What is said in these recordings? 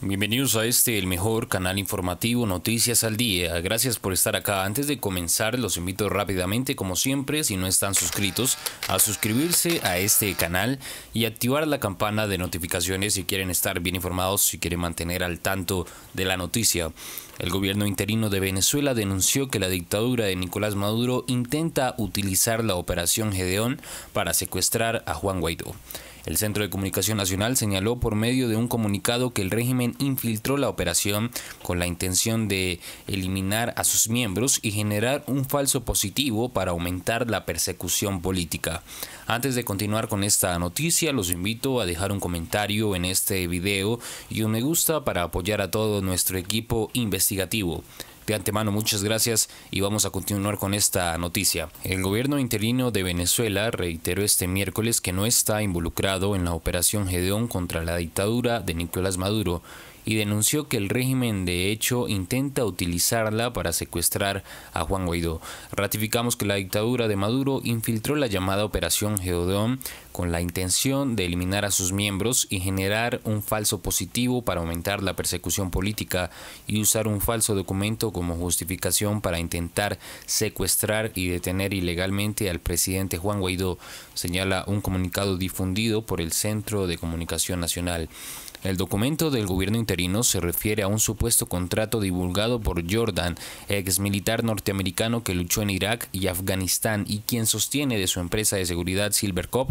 Bienvenidos a este, el mejor canal informativo Noticias al Día. Gracias por estar acá. Antes de comenzar, los invito rápidamente, como siempre, si no están suscritos, a suscribirse a este canal y activar la campana de notificaciones si quieren estar bien informados, si quieren mantener al tanto de la noticia. El gobierno interino de Venezuela denunció que la dictadura de Nicolás Maduro intenta utilizar la operación Gedeón para secuestrar a Juan Guaidó. El Centro de Comunicación Nacional señaló por medio de un comunicado que el régimen infiltró la operación con la intención de eliminar a sus miembros y generar un falso positivo para aumentar la persecución política. Antes de continuar con esta noticia, los invito a dejar un comentario en este video y un me gusta para apoyar a todo nuestro equipo investigativo. De antemano, muchas gracias y vamos a continuar con esta noticia. El gobierno interino de Venezuela reiteró este miércoles que no está involucrado en la operación Gedeón contra la dictadura de Nicolás Maduro y denunció que el régimen de hecho intenta utilizarla para secuestrar a Juan Guaidó. Ratificamos que la dictadura de Maduro infiltró la llamada Operación Geodón con la intención de eliminar a sus miembros y generar un falso positivo para aumentar la persecución política y usar un falso documento como justificación para intentar secuestrar y detener ilegalmente al presidente Juan Guaidó, señala un comunicado difundido por el Centro de Comunicación Nacional. El documento del gobierno interino se refiere a un supuesto contrato divulgado por Jordan, ex militar norteamericano que luchó en Irak y Afganistán y quien sostiene de su empresa de seguridad Silvercop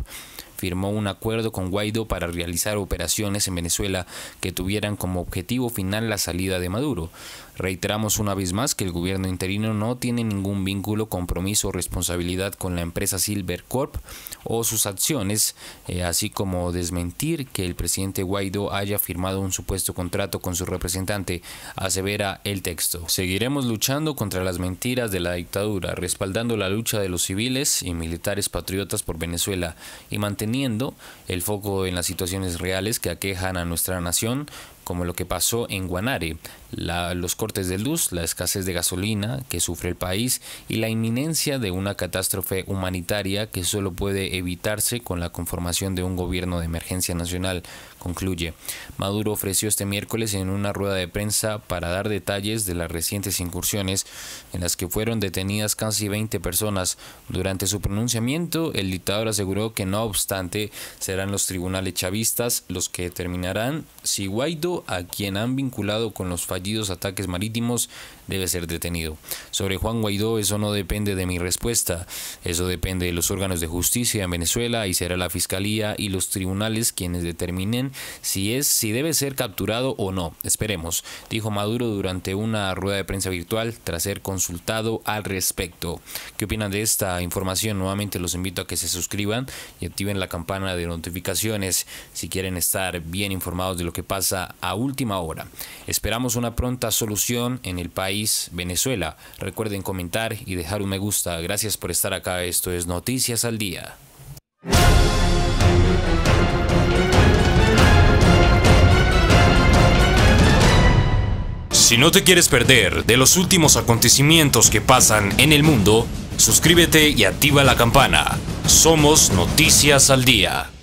firmó un acuerdo con Guaidó para realizar operaciones en Venezuela que tuvieran como objetivo final la salida de Maduro. Reiteramos una vez más que el gobierno interino no tiene ningún vínculo, compromiso o responsabilidad con la empresa Silver Corp o sus acciones, eh, así como desmentir que el presidente Guaidó haya firmado un supuesto contrato con su representante, asevera el texto. Seguiremos luchando contra las mentiras de la dictadura, respaldando la lucha de los civiles y militares patriotas por Venezuela y manteniendo el foco en las situaciones reales que aquejan a nuestra nación como lo que pasó en Guanare, los cortes de luz, la escasez de gasolina que sufre el país y la inminencia de una catástrofe humanitaria que solo puede evitarse con la conformación de un gobierno de emergencia nacional, concluye. Maduro ofreció este miércoles en una rueda de prensa para dar detalles de las recientes incursiones en las que fueron detenidas casi 20 personas. Durante su pronunciamiento, el dictador aseguró que no obstante serán los tribunales chavistas los que determinarán si Guaidó a quien han vinculado con los fallidos ataques marítimos, debe ser detenido. Sobre Juan Guaidó, eso no depende de mi respuesta, eso depende de los órganos de justicia en Venezuela y será la Fiscalía y los tribunales quienes determinen si es, si debe ser capturado o no. Esperemos, dijo Maduro durante una rueda de prensa virtual tras ser consultado al respecto. ¿Qué opinan de esta información? Nuevamente los invito a que se suscriban y activen la campana de notificaciones si quieren estar bien informados de lo que pasa a última hora. Esperamos una pronta solución en el país Venezuela. Recuerden comentar y dejar un me gusta. Gracias por estar acá. Esto es Noticias al Día. Si no te quieres perder de los últimos acontecimientos que pasan en el mundo, suscríbete y activa la campana. Somos Noticias al Día.